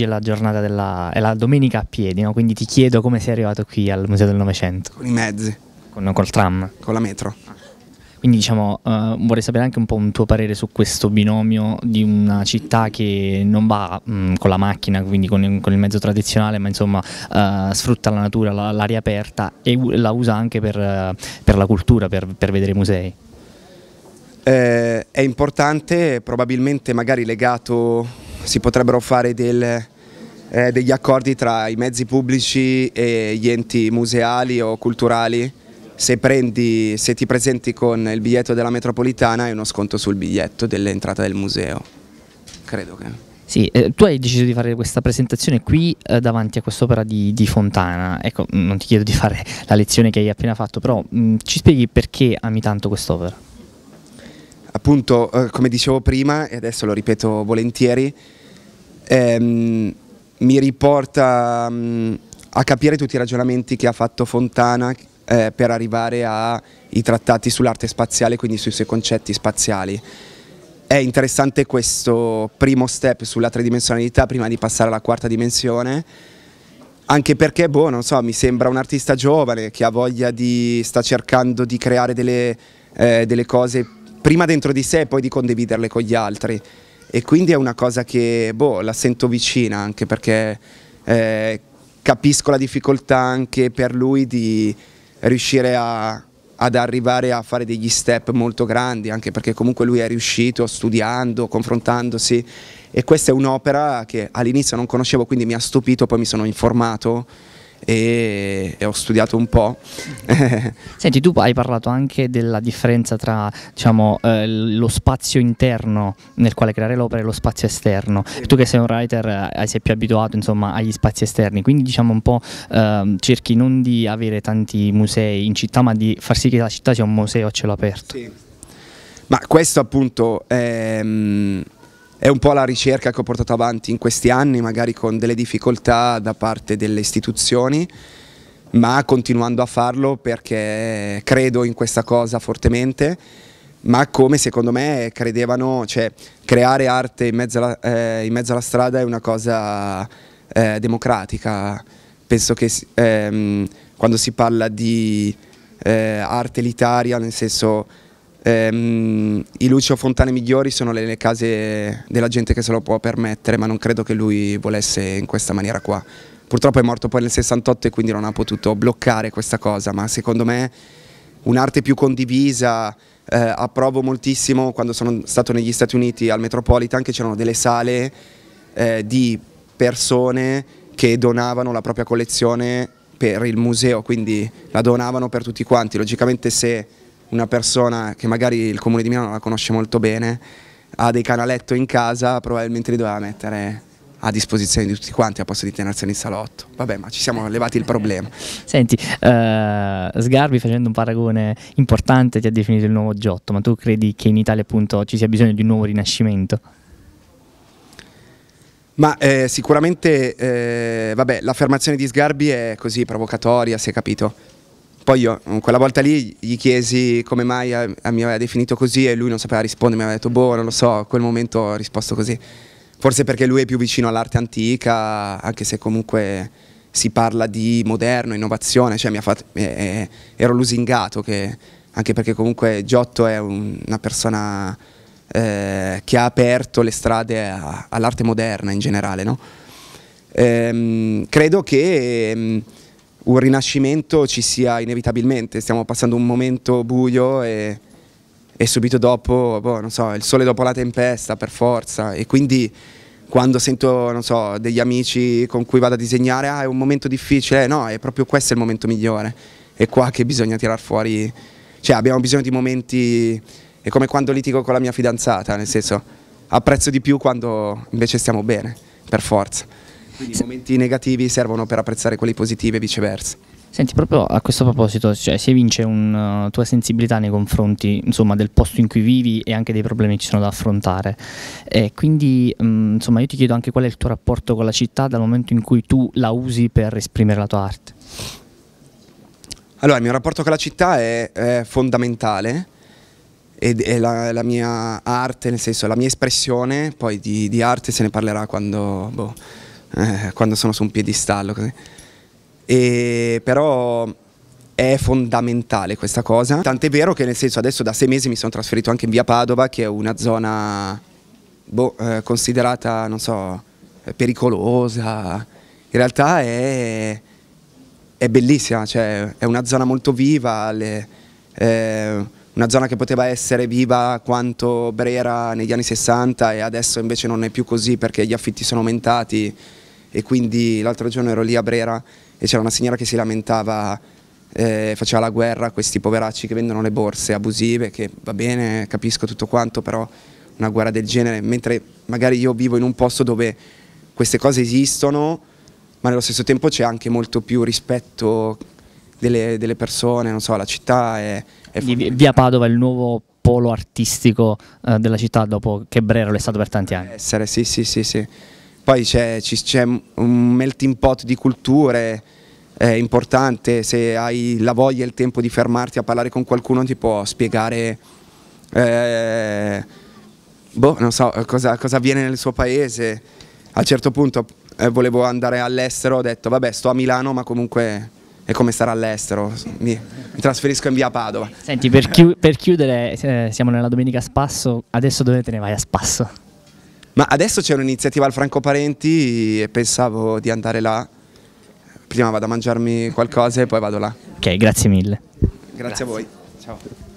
oggi è la giornata della è la domenica a piedi, no? quindi ti chiedo come sei arrivato qui al Museo del Novecento. Con i mezzi. Con, col tram. Con la metro. Ah. Quindi diciamo, uh, vorrei sapere anche un po' un tuo parere su questo binomio di una città che non va mh, mm, con la macchina, quindi con, con, il mezzo tradizionale, ma insomma uh, sfrutta la natura, l'aria aperta e la usa anche per, uh, per la cultura, per, per vedere i musei. Eh, è importante, probabilmente magari legato si potrebbero fare del, eh, degli accordi tra i mezzi pubblici e gli enti museali o culturali. Se, prendi, se ti presenti con il biglietto della metropolitana hai uno sconto sul biglietto dell'entrata del museo. Credo che... Sì, eh, tu hai deciso di fare questa presentazione qui eh, davanti a quest'opera di, di, Fontana. Ecco, mm, non ti chiedo di fare la lezione che hai appena fatto, però mh, mm, ci spieghi perché ami tanto quest'opera? Appunto, eh, come dicevo prima, e adesso lo ripeto volentieri, ehm, mi riporta mh, mm, a capire tutti i ragionamenti che ha fatto Fontana eh, per arrivare ai trattati sull'arte spaziale, quindi sui suoi concetti spaziali. È interessante questo primo step sulla tridimensionalità prima di passare alla quarta dimensione, anche perché, boh, non so, mi sembra un artista giovane che ha voglia di, sta cercando di creare delle, eh, delle cose prima dentro di sé e poi di condividerle con gli altri e quindi è una cosa che boh, la sento vicina anche perché eh, capisco la difficoltà anche per lui di riuscire a, ad arrivare a fare degli step molto grandi anche perché comunque lui è riuscito studiando, confrontandosi e questa è un'opera che all'inizio non conoscevo quindi mi ha stupito, poi mi sono informato e, e ho studiato un po'. Senti, tu hai parlato anche della differenza tra diciamo, eh, lo spazio interno nel quale creare l'opera e lo spazio esterno. Sì. Tu che sei un writer eh, sei più abituato insomma, agli spazi esterni, quindi diciamo un po' eh, cerchi non di avere tanti musei in città, ma di far sì che la città sia un museo a cielo aperto. Sì. Ma questo appunto... Ehm è un po' la ricerca che ho portato avanti in questi anni, magari con delle difficoltà da parte delle istituzioni, ma continuando a farlo perché credo in questa cosa fortemente, ma come secondo me credevano, cioè creare arte in mezzo alla, eh, in mezzo alla strada è una cosa eh, democratica. Penso che ehm, quando si parla di eh, arte elitaria, nel senso Ehm, I Lucio Fontane migliori sono le, le, case della gente che se lo può permettere, ma non credo che lui volesse in questa maniera qua. Purtroppo è morto poi nel 68 e quindi non ha potuto bloccare questa cosa, ma secondo me un'arte più condivisa, eh, approvo moltissimo quando sono stato negli Stati Uniti al Metropolitan che c'erano delle sale eh, di persone che donavano la propria collezione per il museo, quindi la donavano per tutti quanti. Logicamente se una persona che magari il comune di Milano la conosce molto bene, ha dei canaletto in casa, probabilmente li doveva mettere a disposizione di tutti quanti a posto di tenerseli in salotto. Vabbè, ma ci siamo levati il problema. Senti, eh, Sgarbi facendo un paragone importante ti ha definito il nuovo Giotto, ma tu credi che in Italia appunto ci sia bisogno di un nuovo rinascimento? Ma eh, sicuramente, eh, l'affermazione di Sgarbi è così provocatoria, si è capito poi io quella volta lì gli chiesi come mai a, a mi aveva definito così e lui non sapeva rispondere, mi aveva detto boh non lo so, a quel momento ho risposto così. Forse perché lui è più vicino all'arte antica, anche se comunque si parla di moderno, innovazione, cioè mi ha fatto, eh, eh, ero lusingato, che, anche perché comunque Giotto è un, una persona eh, che ha aperto le strade all'arte moderna in generale. No? Ehm, credo che... Ehm, un rinascimento ci sia inevitabilmente, stiamo passando un momento buio e, e subito dopo, boh, non so, il sole dopo la tempesta per forza e quindi quando sento, non so, degli amici con cui vado a disegnare, ah è un momento difficile, eh, no, è proprio questo il momento migliore, è qua che bisogna tirar fuori, cioè abbiamo bisogno di momenti, è come quando litigo con la mia fidanzata, nel senso apprezzo di più quando invece stiamo bene, per forza. Quindi i momenti negativi servono per apprezzare quelli positivi e viceversa. Senti, proprio a questo proposito, cioè, si evince una uh, tua sensibilità nei confronti insomma, del posto in cui vivi e anche dei problemi che ci sono da affrontare. E eh, quindi, mh, mm, insomma, io ti chiedo anche qual è il tuo rapporto con la città dal momento in cui tu la usi per esprimere la tua arte. Allora, il mio rapporto con la città è, è fondamentale ed è la, la, mia arte, nel senso la mia espressione, poi di, di arte se ne parlerà quando... Boh eh, quando sono su un piedistallo. Così. E, però è fondamentale questa cosa, tant'è vero che nel senso adesso da sei mesi mi sono trasferito anche in via Padova che è una zona boh, eh, considerata, non so, pericolosa, in realtà è, è bellissima, cioè, è una zona molto viva, le, eh, una zona che poteva essere viva quanto Brera negli anni 60 e adesso invece non è più così perché gli affitti sono aumentati, e quindi l'altro giorno ero lì a Brera e c'era una signora che si lamentava, eh, faceva la guerra a questi poveracci che vendono le borse abusive, che va bene, capisco tutto quanto, però una guerra del genere, mentre magari io vivo in un posto dove queste cose esistono, ma nello stesso tempo c'è anche molto più rispetto delle, delle, persone, non so, la città è... è Via Padova è il nuovo polo artistico eh, della città dopo che Brera lo è stato per tanti anni. Essere, sì, sì, sì, sì poi c'è, un melting pot di culture, è importante, se hai la voglia e il tempo di fermarti a parlare con qualcuno ti può spiegare... Eh, boh, non so cosa, cosa, avviene nel suo paese. A un certo punto eh, volevo andare all'estero, ho detto vabbè sto a Milano ma comunque è come stare all'estero, mi, mi, trasferisco in via Padova. Senti, per, chi, per chiudere eh, siamo nella domenica spasso, adesso dove te ne vai a spasso? Ma adesso c'è un'iniziativa al Franco Parenti e pensavo di andare là. Prima vado a mangiarmi qualcosa e poi vado là. Ok, grazie mille. Grazie, grazie. a voi. Ciao.